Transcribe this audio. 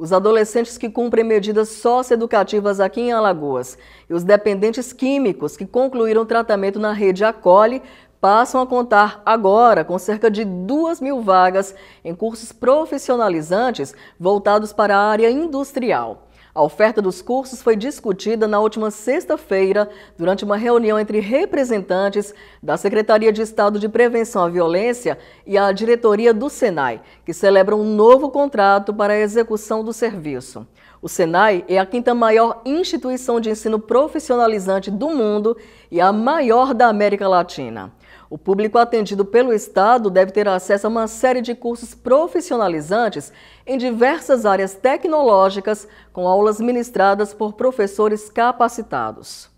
os adolescentes que cumprem medidas socioeducativas aqui em Alagoas e os dependentes químicos que concluíram tratamento na rede Acoli passam a contar agora com cerca de 2 mil vagas em cursos profissionalizantes voltados para a área industrial. A oferta dos cursos foi discutida na última sexta-feira, durante uma reunião entre representantes da Secretaria de Estado de Prevenção à Violência e a diretoria do SENAI, que celebra um novo contrato para a execução do serviço. O SENAI é a quinta maior instituição de ensino profissionalizante do mundo e a maior da América Latina. O público atendido pelo Estado deve ter acesso a uma série de cursos profissionalizantes em diversas áreas tecnológicas, com aulas ministradas por professores capacitados.